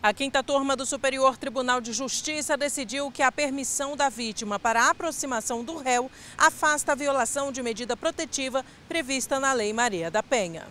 A quinta turma do Superior Tribunal de Justiça decidiu que a permissão da vítima para a aproximação do réu afasta a violação de medida protetiva prevista na Lei Maria da Penha.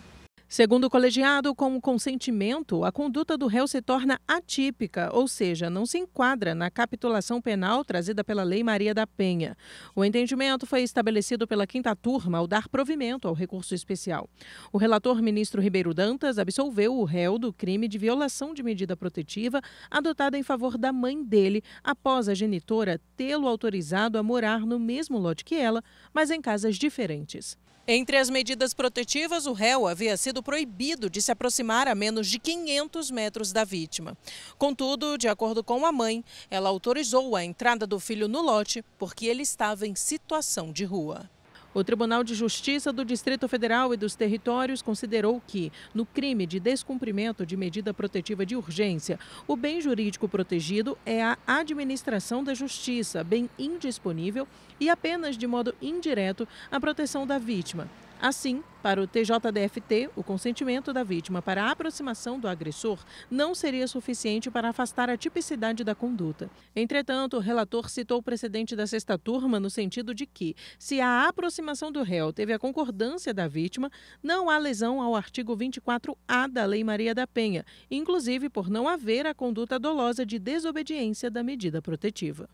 Segundo o colegiado, com o consentimento, a conduta do réu se torna atípica, ou seja, não se enquadra na capitulação penal trazida pela Lei Maria da Penha. O entendimento foi estabelecido pela quinta turma ao dar provimento ao recurso especial. O relator ministro Ribeiro Dantas absolveu o réu do crime de violação de medida protetiva adotada em favor da mãe dele após a genitora tê-lo autorizado a morar no mesmo lote que ela, mas em casas diferentes. Entre as medidas protetivas, o réu havia sido proibido de se aproximar a menos de 500 metros da vítima. Contudo, de acordo com a mãe, ela autorizou a entrada do filho no lote porque ele estava em situação de rua. O Tribunal de Justiça do Distrito Federal e dos Territórios considerou que, no crime de descumprimento de medida protetiva de urgência, o bem jurídico protegido é a administração da justiça, bem indisponível, e apenas de modo indireto a proteção da vítima, Assim, para o TJDFT, o consentimento da vítima para a aproximação do agressor não seria suficiente para afastar a tipicidade da conduta. Entretanto, o relator citou o precedente da sexta turma no sentido de que, se a aproximação do réu teve a concordância da vítima, não há lesão ao artigo 24A da Lei Maria da Penha, inclusive por não haver a conduta dolosa de desobediência da medida protetiva.